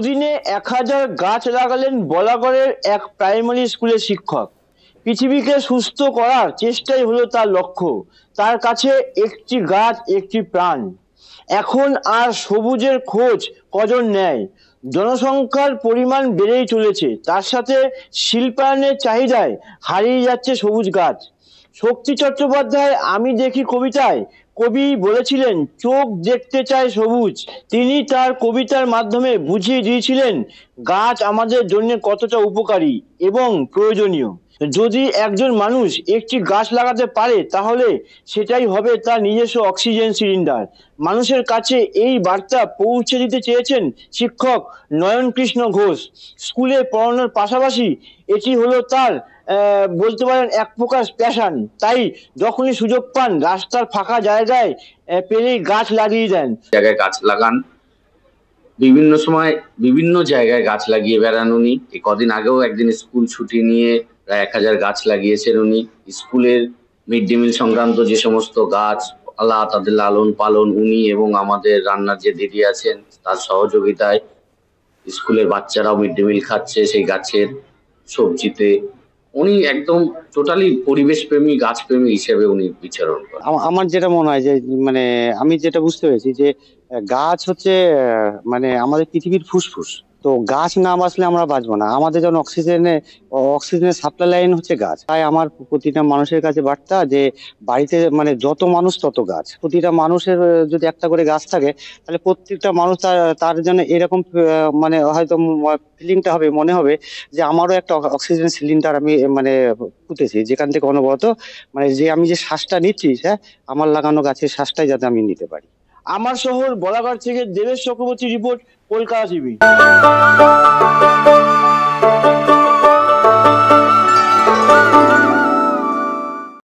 দুদিনে এক হাজার গাছ লাগালেন বলাগড়ের এক প্রাইমারি স্কুলের শিক্ষক পৃথিবীকে সুস্থ করার চেষ্টাই হলো তার লক্ষ্য তার কাছে একটি গাছ একটি প্রাণ এখন আর সবুজের খোঁজ কজন নেয় জনসংখ্যার পরিমাণ বেড়েই চলেছে তার সাথে শিল্পায়নের চাহিদায় হারিয়ে যাচ্ছে সবুজ গাছ শক্তি চট্টোপাধ্যায় আমি দেখি কবিতায় কবি বলেছিলেন চোখ দেখতে চায় সবুজ তিনি তার কবিতার মাধ্যমে বুঝিয়ে দিয়েছিলেন গাছ আমাদের জন্য কতটা উপকারী এবং প্রয়োজনীয় যদি একজন মানুষ একটি গাছ লাগাতে পারে তাহলে সেটাই হবে তার নিজস্ব অক্সিজেন সিলিন্ডার মানুষের কাছে এই বার্তা পৌঁছে দিতে চেয়েছেন শিক্ষক নয়নকৃষ্ণ ঘোষ স্কুলে পড়ানোর পাশাপাশি এটি হলো তার বলতে পারেন এক প্রকার প্যাশান তাই যখনই সুযোগ পান রাস্তার ফাঁকা জায়গায় পেলেই গাছ লাগিয়ে দেন জায়গায় গাছ লাগান বিভিন্ন সময় বিভিন্ন জায়গায় গাছ লাগিয়ে বেড়ান উনি কদিন আগেও একদিন স্কুল ছুটি নিয়ে প্রায় এক হাজার গাছ লাগিয়েছেন উনি স্কুলের মিড ডে মিল সংক্রান্ত যে সমস্ত গাছ আল্লাহ তাদের লালন পালন উনি এবং আমাদের রান্নার যে দিদি আছেন তার সহযোগিতায় স্কুলের বাচ্চারাও মিড ডে মিল খাচ্ছে সেই গাছের সবজিতে উনি একদম টোটালি পরিবেশ প্রেমী গাছ প্রেমী হিসেবে উনি বিচারণ করেন আমার যেটা মনে হয় যে মানে আমি যেটা বুঝতে পেরেছি যে গাছ হচ্ছে মানে আমাদের পৃথিবীর ফুসফুস তো গাছ না বাঁচলে আমরা বাঁচবো না আমাদের যেমন অক্সিজেনে অক্সিজেনের সাপ্লাই লাইন হচ্ছে গাছ তাই আমার প্রতিটা মানুষের কাছে বার্তা যে বাড়িতে মানে যত মানুষ তত গাছ প্রতিটা মানুষের যদি একটা করে গাছ থাকে তাহলে প্রত্যেকটা মানুষ তার তার জন্য এরকম মানে হয়তো ফিলিংটা হবে মনে হবে যে আমারও একটা অক্সিজেন সিলিন্ডার আমি মানে পুঁতেছি যেখান থেকে অনবরত মানে যে আমি যে শ্বাসটা নিচ্ছি হ্যাঁ আমার লাগানো গাছের শ্বাসটাই যাতে আমি নিতে পারি আমার শহর বলাগড় থেকে দেবেশ চক্রবর্তী রিপোর্ট কলকাতা টিভি